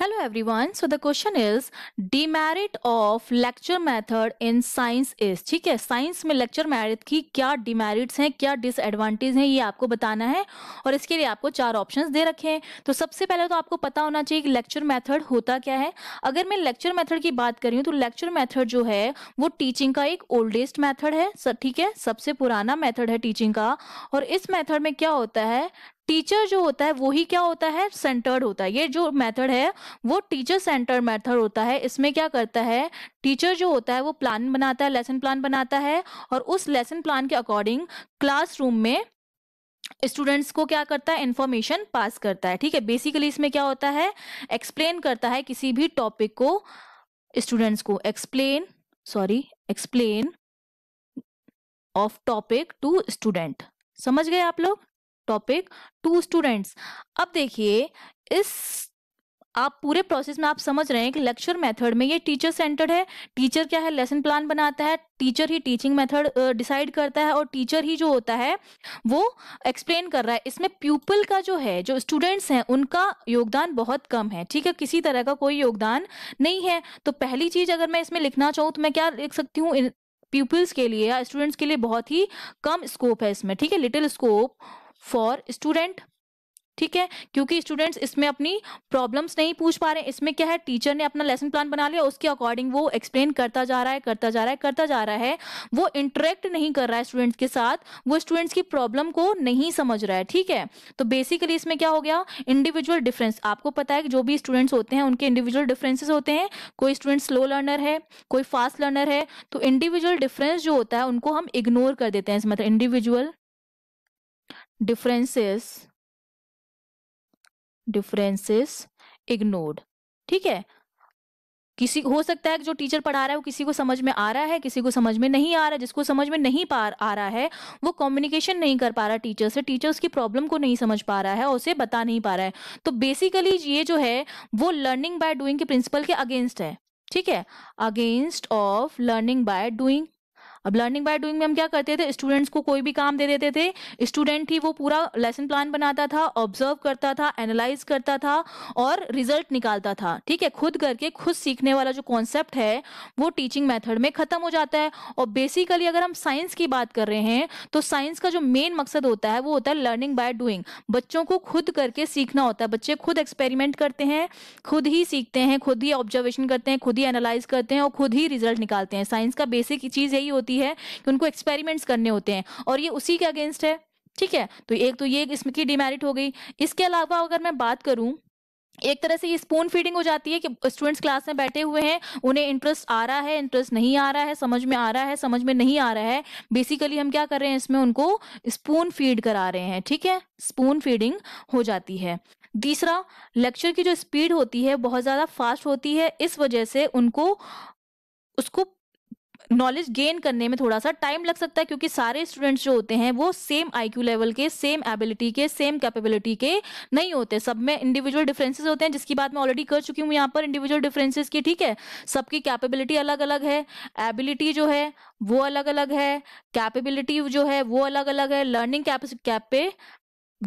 Hello everyone. So the question is demerit of lecture method in science is ठीक है science में lecture merit की क्या demerits हैं क्या डिसएडवांटेज हैं ये आपको बताना है और इसके लिए आपको चार ऑप्शंस दे रखे हैं तो सबसे पहले तो आपको पता होना चाहिए कि लेक्चर मेथड होता क्या है अगर मैं लेक्चर मेथड की बात करी हूँ तो लेक्चर मेथड जो है वो टीचिंग का एक ओल्डेस्ट मैथड है ठीक है सबसे पुराना मैथड है टीचिंग का और इस मैथड में क्या होता है टीचर जो होता है वो ही क्या होता है सेंटर्ड होता है ये जो मेथड है वो टीचर सेंटर्ड मेथड होता है इसमें क्या करता है टीचर जो होता है वो प्लान बनाता है लेसन प्लान बनाता है और उस लेसन प्लान के अकॉर्डिंग क्लासरूम में स्टूडेंट्स को क्या करता है इन्फॉर्मेशन पास करता है ठीक है बेसिकली इसमें क्या होता है एक्सप्लेन करता है किसी भी टॉपिक को स्टूडेंट्स को explain sorry explain of topic to student समझ गए आप लोग टॉपिक टू स्टूडेंट्स अब देखिए इस आप पूरे प्रोसेस में आप समझ रहे हैं कि लेक्चर मेथड में ये टीचर सेंटर्ड है टीचर क्या है लेसन प्लान बनाता है टीचर ही टीचिंग मेथड डिसाइड करता है और टीचर ही जो होता है वो एक्सप्लेन कर रहा है इसमें प्यूपल का जो है जो स्टूडेंट्स हैं उनका योगदान बहुत कम है ठीक है किसी तरह का कोई योगदान नहीं है तो पहली चीज अगर मैं इसमें लिखना चाहूँ तो मैं क्या लिख सकती हूँ पीपल्स के लिए या स्टूडेंट्स के लिए बहुत ही कम स्कोप है इसमें ठीक है लिटिल स्कोप फॉर स्टूडेंट ठीक है क्योंकि स्टूडेंट्स इसमें अपनी प्रॉब्लम्स नहीं पूछ पा रहे हैं इसमें क्या है टीचर ने अपना लेसन प्लान बना लिया उसके अकॉर्डिंग वो एक्सप्लेन करता जा रहा है करता जा रहा है करता जा रहा है वो इंटरेक्ट नहीं कर रहा है स्टूडेंट्स के साथ वो स्टूडेंट्स की प्रॉब्लम को नहीं समझ रहा है ठीक है तो बेसिकली इसमें क्या हो गया इंडिविजुअल डिफरेंस आपको पता है कि जो भी स्टूडेंट्स होते हैं उनके इंडिविजुअल डिफरेंसेस होते हैं कोई स्टूडेंट स्लो लर्नर है कोई फास्ट लर्नर है तो इंडिविजुअल डिफरेंस जो होता है उनको हम इग्नोर कर देते हैं मतलब इंडिविजुअल डिफरेंसेस डिफरेंसेस इग्नोर्ड ठीक है किसी हो सकता है कि जो टीचर पढ़ा रहा है वो किसी को समझ में आ रहा है किसी को समझ में नहीं आ रहा है जिसको समझ में नहीं पा आ रहा है वो कम्युनिकेशन नहीं कर पा रहा टीचर से टीचर उसकी प्रॉब्लम को नहीं समझ पा रहा है और उसे बता नहीं पा रहा है तो बेसिकली ये जो है वो लर्निंग बाय डूइंग के प्रिंसिपल के अगेंस्ट है ठीक है against of learning by doing अब लर्निंग बाय डूइंग में हम क्या करते थे स्टूडेंट्स को कोई भी काम दे देते थे स्टूडेंट ही वो पूरा लेसन प्लान बनाता था ऑब्जर्व करता था एनालाइज करता था और रिजल्ट निकालता था ठीक है खुद करके खुद सीखने वाला जो कॉन्सेप्ट है वो टीचिंग मैथड में खत्म हो जाता है और बेसिकली अगर हम साइंस की बात कर रहे हैं तो साइंस का जो मेन मकसद होता है वो होता है लर्निंग बाय डूइंग बच्चों को खुद करके सीखना होता है बच्चे खुद एक्सपेरिमेंट करते हैं खुद ही सीखते हैं खुद ही ऑब्जर्वेशन करते हैं खुद ही एनालाइज करते हैं और खुद ही रिजल्ट निकालते हैं साइंस का बेसिक चीज यही होती है होती है कि उनको एक्सपेरिमेंट्स करने होते हैं और ये उसी के अगेंस्ट है ठीक है तो एक तो ये इसमें की डिमेरिट हो गई इसके अलावा अगर मैं बात करूं एक तरह से ये स्पून फीडिंग हो जाती है कि स्टूडेंट्स क्लास में बैठे हुए हैं उन्हें इंटरेस्ट आ रहा है इंटरेस्ट नहीं आ रहा है समझ में आ रहा है समझ में नहीं आ रहा है बेसिकली हम क्या कर रहे हैं इसमें उनको स्पून फीड करा रहे हैं ठीक है स्पून फीडिंग हो जाती है तीसरा लेक्चर की जो स्पीड होती है बहुत ज़्यादा फास्ट होती है इस वजह से उनको उसको नॉलेज गेन करने में थोड़ा सा टाइम लग सकता है क्योंकि सारे स्टूडेंट्स जो होते हैं वो सेम आईक्यू लेवल के सेम एबिलिटी के सेम कैपेबिलिटी के नहीं होते सब में इंडिविजुअल डिफरेंसेस होते हैं जिसकी बात मैं ऑलरेडी कर चुकी हूँ यहाँ पर इंडिविजुअल डिफरेंसेस की ठीक है सबकी कैपेबिलिटी अलग अलग है एबिलिटी जो है वो अलग अलग है कैपेबिलिटी जो है वो अलग अलग है लर्निंग कैपे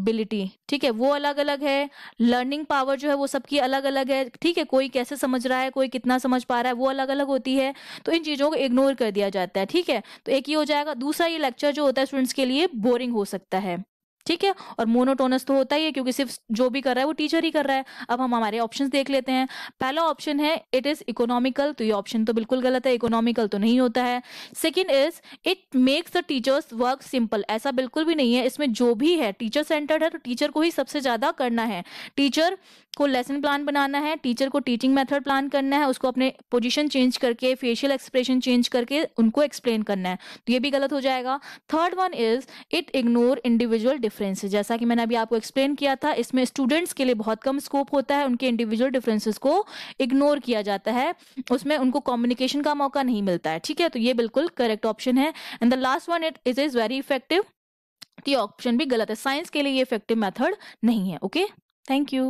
बिलिटी ठीक है वो अलग अलग है लर्निंग पावर जो है वो सबकी अलग अलग है ठीक है कोई कैसे समझ रहा है कोई कितना समझ पा रहा है वो अलग अलग होती है तो इन चीज़ों को इग्नोर कर दिया जाता है ठीक है तो एक ये हो जाएगा दूसरा ये लेक्चर जो होता है स्टूडेंट्स के लिए बोरिंग हो सकता है ठीक है और मोनोटोनस तो होता ही है क्योंकि सिर्फ जो भी कर रहा है वो टीचर ही कर रहा है अब हम हमारे ऑप्शन देख लेते हैं पहला ऑप्शन है इट इज इकोनॉमिकल तो ये ऑप्शन तो बिल्कुल गलत है इकोनॉमिकल तो नहीं होता है second is it makes the teacher's work simple ऐसा बिल्कुल भी नहीं है इसमें जो भी है टीचर सेंटर्ड है तो टीचर को ही सबसे ज्यादा करना है टीचर को लेसन प्लान बनाना है टीचर को टीचिंग मेथड प्लान करना है उसको अपने पोजीशन चेंज करके फेशियल एक्सप्रेशन चेंज करके उनको एक्सप्लेन करना है तो ये भी गलत हो जाएगा third one is it ignore individual difference जैसा कि मैंने अभी आपको एक्सप्लेन किया था इसमें स्टूडेंट्स के लिए बहुत कम स्कोप होता है उनके इंडिविजुअल डिफरेंसेस को इग्नोर किया जाता है उसमें उनको कम्युनिकेशन का मौका नहीं मिलता है ठीक है तो ये बिल्कुल करेक्ट ऑप्शन है and the last one it is is very effective तो ऑप्शन भी गलत है साइंस के लिए ये इफेक्टिव मेथड नहीं है okay thank you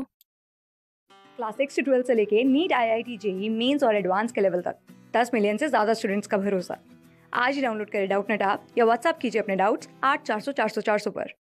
class six से ट्वेल्थ से लेके NEET I I T JEE mains और एडवांस के लेवल तक दस मिलियन से ज़्यादा स्टूडेंट्स का भरोसा आज ही डाउनलोड करें डाउट नेट आप या व्हाट्सअप कीजिए अपने डाउट्स आठ चार सौ चार सौ चार सौ पर